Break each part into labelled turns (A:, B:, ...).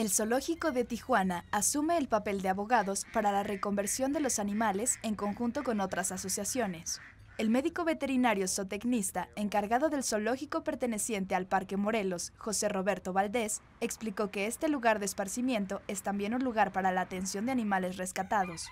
A: El Zoológico de Tijuana asume el papel de abogados para la reconversión de los animales en conjunto con otras asociaciones. El médico veterinario zootecnista encargado del zoológico perteneciente al Parque Morelos, José Roberto Valdés, explicó que este lugar de esparcimiento es también un lugar para la atención de animales rescatados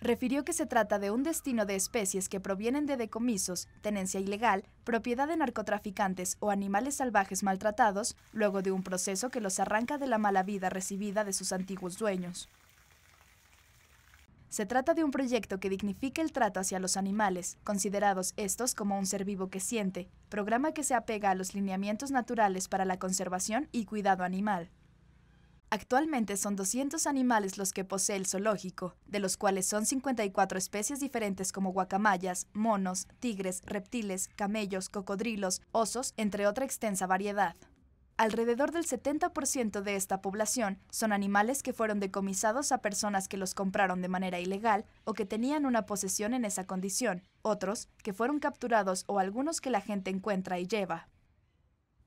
A: refirió que se trata de un destino de especies que provienen de decomisos, tenencia ilegal, propiedad de narcotraficantes o animales salvajes maltratados, luego de un proceso que los arranca de la mala vida recibida de sus antiguos dueños. Se trata de un proyecto que dignifica el trato hacia los animales, considerados estos como un ser vivo que siente, programa que se apega a los lineamientos naturales para la conservación y cuidado animal. Actualmente son 200 animales los que posee el zoológico, de los cuales son 54 especies diferentes como guacamayas, monos, tigres, reptiles, camellos, cocodrilos, osos, entre otra extensa variedad. Alrededor del 70% de esta población son animales que fueron decomisados a personas que los compraron de manera ilegal o que tenían una posesión en esa condición, otros que fueron capturados o algunos que la gente encuentra y lleva.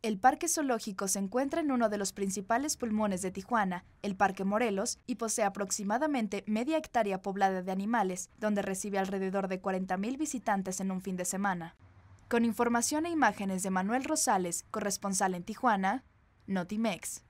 A: El Parque Zoológico se encuentra en uno de los principales pulmones de Tijuana, el Parque Morelos, y posee aproximadamente media hectárea poblada de animales, donde recibe alrededor de 40.000 visitantes en un fin de semana. Con información e imágenes de Manuel Rosales, corresponsal en Tijuana, Notimex.